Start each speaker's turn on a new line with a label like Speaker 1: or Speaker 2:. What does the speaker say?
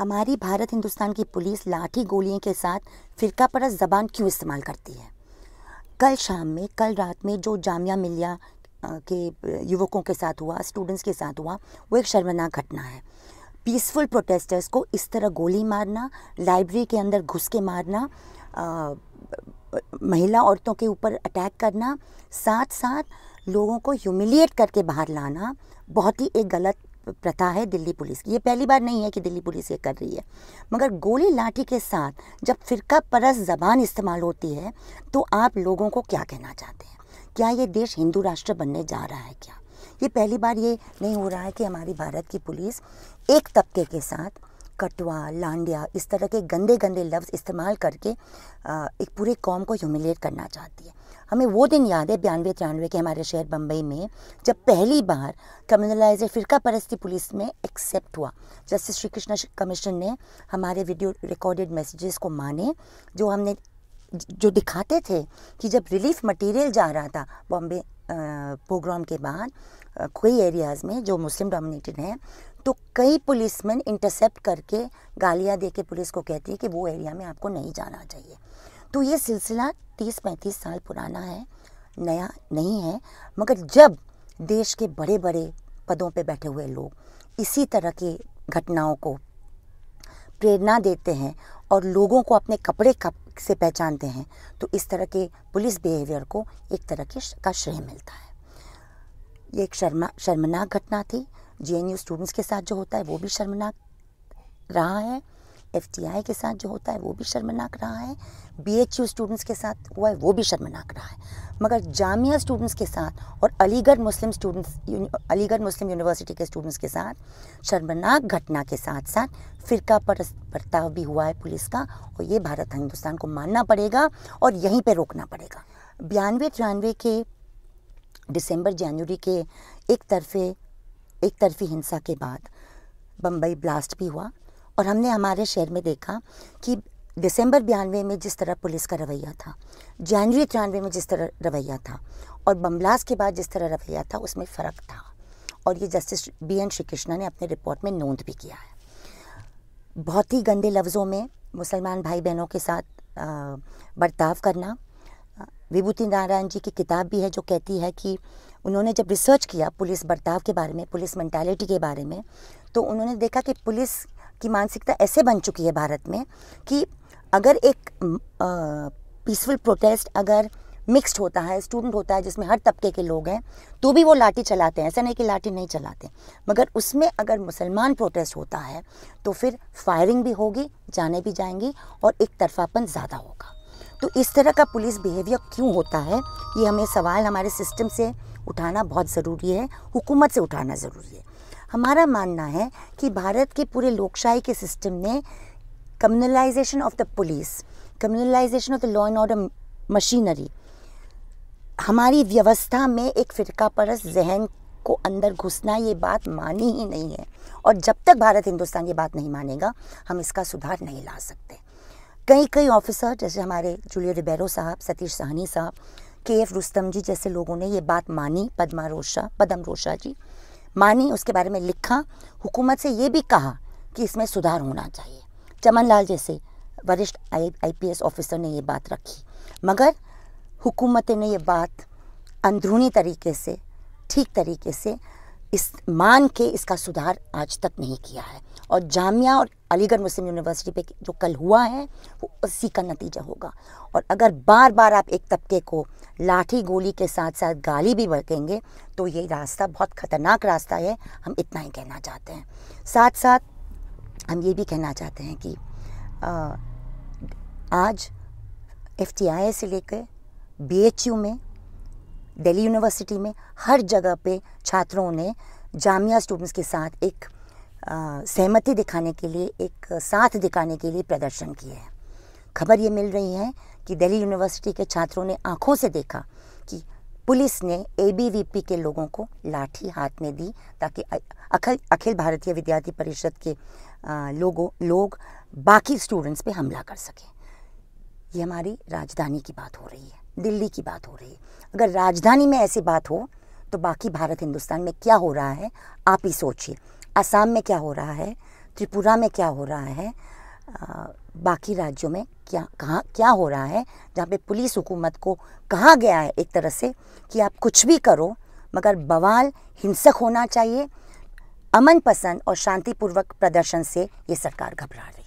Speaker 1: हमारी भारत हिंदुस्तान की पुलिस लाठी गोलियों के साथ फिरका परस जबान क्यों इस्तेमाल करती है कल शाम में कल रात में जो जामिया मिलिया के युवकों के साथ हुआ स्टूडेंट्स के साथ हुआ वो एक शर्मनाक घटना है पीसफुल प्रोटेस्टर्स को इस तरह गोली मारना लाइब्रेरी के अंदर घुस के मारना आ, महिला औरतों के ऊपर अटैक करना साथ साथ लोगों को ह्यूमिलिएट करके बाहर लाना बहुत ही एक गलत प्रथा है दिल्ली पुलिस की ये पहली बार नहीं है कि दिल्ली पुलिस ये कर रही है मगर गोली लाठी के साथ जब फिरका परस जबान इस्तेमाल होती है तो आप लोगों को क्या कहना चाहते हैं क्या ये देश हिंदू राष्ट्र बनने जा रहा है क्या ये पहली बार ये नहीं हो रहा है कि हमारी भारत की पुलिस एक तबके के साथ कटवा लांडिया इस तरह के गंदे गंदे लफ्ज़ इस्तेमाल करके एक पूरे कौम को ह्यूमिलेट करना चाहती है हमें वो दिन याद है बयानवे तिरानवे के हमारे शहर बम्बई में जब पहली बार कम्युनलाइज फ़िरका परस्ती पुलिस में एक्सेप्ट हुआ जस्टिस श्री कृष्णा कमीशन ने हमारे वीडियो रिकॉर्डेड मैसेजेस को माने जो हमने जो दिखाते थे कि जब रिलीफ मटेरियल जा रहा था बॉम्बे प्रोग्राम के बाद कई एरियाज़ में जो मुस्लिम डोमिनेटेड हैं तो कई पुलिसमैन इंटरसेप्ट करके गालियाँ दे के पुलिस को कहती है कि वो एरिया में आपको नहीं जाना चाहिए तो ये सिलसिला तीस पैंतीस साल पुराना है नया नहीं है मगर जब देश के बड़े बड़े पदों पे बैठे हुए लोग इसी तरह की घटनाओं को प्रेरणा देते हैं और लोगों को अपने कपड़े कप से पहचानते हैं तो इस तरह के पुलिस बिहेवियर को एक तरह के का श्रेय मिलता है ये एक शर्मा शर्मनाक घटना थी जे स्टूडेंट्स के साथ जो होता है वो भी शर्मनाक रहा है एफ के साथ जो होता है वो भी शर्मनाक रहा है बी स्टूडेंट्स के साथ हुआ है वो भी शर्मनाक रहा है मगर जामिया स्टूडेंट्स के साथ और अलीगढ़ मुस्लिम स्टूडेंट्स अलीगढ़ मुस्लिम यूनिवर्सिटी के स्टूडेंट्स के साथ शर्मनाक घटना के साथ साथ फिरका पर बर्ताव भी हुआ है पुलिस का और ये भारत हिंदुस्तान को मानना पड़ेगा और यहीं पर रोकना पड़ेगा बयानवे तिरानवे के दिसंबर जनवरी के एक तरफे एक तरफी हिंसा के बाद बम्बई ब्लास्ट भी हुआ और हमने हमारे शहर में देखा कि दिसंबर बयानवे में जिस तरह पुलिस का रवैया था जनवरी तिरानवे में जिस तरह रवैया था और बमलास के बाद जिस तरह रवैया था उसमें फ़र्क था और ये justice B N Shri Krishna ने अपने रिपोर्ट में नोंद भी किया है बहुत ही गंदे लफ्ज़ों में मुसलमान भाई बहनों के साथ बर्ताव करना विभूति नारायण जी की किताब भी है जो कहती है कि उन्होंने जब रिसर्च किया पुलिस बर्ताव के बारे में पुलिस मैंटेलिटी के बारे में तो उन्होंने देखा कि पुलिस की मानसिकता ऐसे बन चुकी है भारत में कि अगर एक पीसफुल प्रोटेस्ट अगर मिक्स्ड होता है स्टूडेंट होता है जिसमें हर तबके के लोग हैं तो भी वो लाठी चलाते हैं ऐसा नहीं कि लाठी नहीं चलाते मगर उसमें अगर मुसलमान प्रोटेस्ट होता है तो फिर फायरिंग भी होगी जाने भी जाएंगी और एक तरफापन ज़्यादा होगा तो इस तरह का पुलिस बिहेवियर क्यों होता है ये हमें सवाल हमारे सिस्टम से उठाना बहुत ज़रूरी है हुकूमत से उठाना ज़रूरी है हमारा मानना है कि भारत के पूरे लोकशाही के सिस्टम ने communalization of the police communalization of the law and order machinery हमारी व्यवस्था में एक फिरका परस जहन को अंदर घुसना ये बात मानी ही नहीं है और जब तक भारत हिंदुस्तान ये बात नहीं मानेगा हम इसका सुधार नहीं ला सकते कई कई ऑफिसर जैसे हमारे जूलियो रिबेरो साहब सतीश साहनी साहब के एफ रुस्तम जी जैसे लोगों ने ये बात मानी पदमा रोशा पदम रोशा जी मानी उसके बारे में लिखा हुकूमत से ये भी कहा कि इसमें सुधार होना चाहिए चमन लाल जैसे वरिष्ठ एस ऑफिसर ने ये बात रखी मगर हुकूमत ने ये बात अंदरूनी तरीके से ठीक तरीके से इस मान के इसका सुधार आज तक नहीं किया है और जामिया और अलीगढ़ मुस्लिम यूनिवर्सिटी पे जो कल हुआ है वो उसी का नतीजा होगा और अगर बार बार आप एक तबके को लाठी गोली के साथ साथ गाली भी बरकेंगे तो ये रास्ता बहुत ख़तरनाक रास्ता है हम इतना ही कहना चाहते हैं साथ साथ हम ये भी कहना चाहते हैं कि आ, आज एफ से लेकर बी में दिल्ली यूनिवर्सिटी में हर जगह पे छात्रों ने जामिया स्टूडेंट्स के साथ एक सहमति दिखाने के लिए एक साथ दिखाने के लिए प्रदर्शन किए हैं खबर ये मिल रही है कि दिल्ली यूनिवर्सिटी के छात्रों ने आंखों से देखा कि पुलिस ने ए के लोगों को लाठी हाथ में दी ताकि अखिल अखिल भारतीय विद्यार्थी परिषद के लोगों लोग बाकी स्टूडेंट्स पे हमला कर सकें ये हमारी राजधानी की बात हो रही है दिल्ली की बात हो रही है अगर राजधानी में ऐसी बात हो तो बाकी भारत हिंदुस्तान में क्या हो रहा है आप ही सोचिए असम में क्या हो रहा है त्रिपुरा में क्या हो रहा है आ, बाकी राज्यों में क्या कहाँ क्या हो रहा है जहाँ पे पुलिस हुकूमत को कहा गया है एक तरह से कि आप कुछ भी करो मगर बवाल हिंसक होना चाहिए अमन पसंद और शांतिपूर्वक प्रदर्शन से ये सरकार घबरा रही